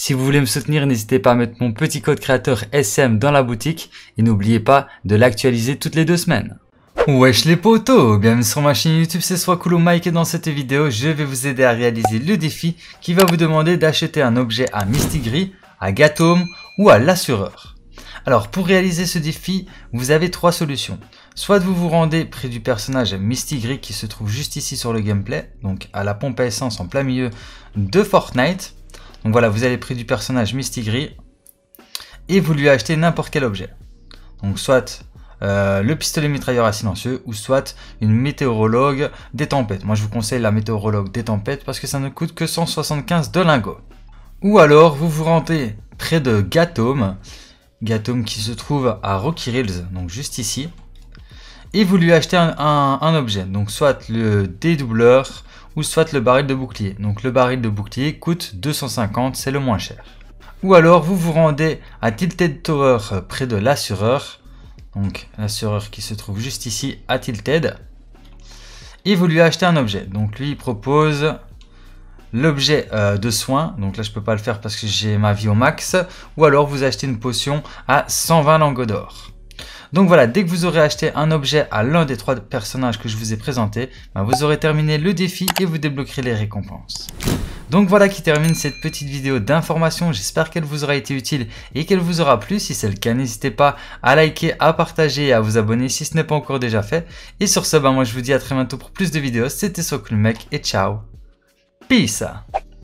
Si vous voulez me soutenir, n'hésitez pas à mettre mon petit code créateur SM dans la boutique et n'oubliez pas de l'actualiser toutes les deux semaines. Wesh les potos Bienvenue sur ma chaîne YouTube, c'est Soit Mike et dans cette vidéo, je vais vous aider à réaliser le défi qui va vous demander d'acheter un objet à Gris, à Gatome ou à l'assureur. Alors pour réaliser ce défi, vous avez trois solutions. Soit vous vous rendez près du personnage Gris qui se trouve juste ici sur le gameplay, donc à la pompe à essence en plein milieu de Fortnite, donc voilà, vous avez pris du personnage Gris et vous lui achetez n'importe quel objet. Donc soit euh, le pistolet mitrailleur à silencieux ou soit une météorologue des tempêtes. Moi je vous conseille la météorologue des tempêtes parce que ça ne coûte que 175 de lingots. Ou alors vous vous rendez près de Gatome, Gatome qui se trouve à Rocky Rills, donc juste ici et vous lui achetez un, objet, donc soit le dédoubleur ou soit le baril de bouclier. Donc le baril de bouclier coûte 250, c'est le moins cher. Ou alors vous vous rendez à Tilted Tower euh, près de l'assureur, donc l'assureur qui se trouve juste ici à Tilted, et vous lui achetez un objet. Donc lui il propose l'objet euh, de soin, donc là je peux pas le faire parce que j'ai ma vie au max, ou alors vous achetez une potion à 120 langues d'or. Donc voilà, dès que vous aurez acheté un objet à l'un des trois personnages que je vous ai présenté, ben, vous aurez terminé le défi et vous débloquerez les récompenses. Donc voilà qui termine cette petite vidéo d'information, j'espère qu'elle vous aura été utile et qu'elle vous aura plu. Si c'est le cas, n'hésitez pas à liker, à partager et à vous abonner si ce n'est pas encore déjà fait. Et sur ce, ben, moi je vous dis à très bientôt pour plus de vidéos, c'était SokulMec et ciao Peace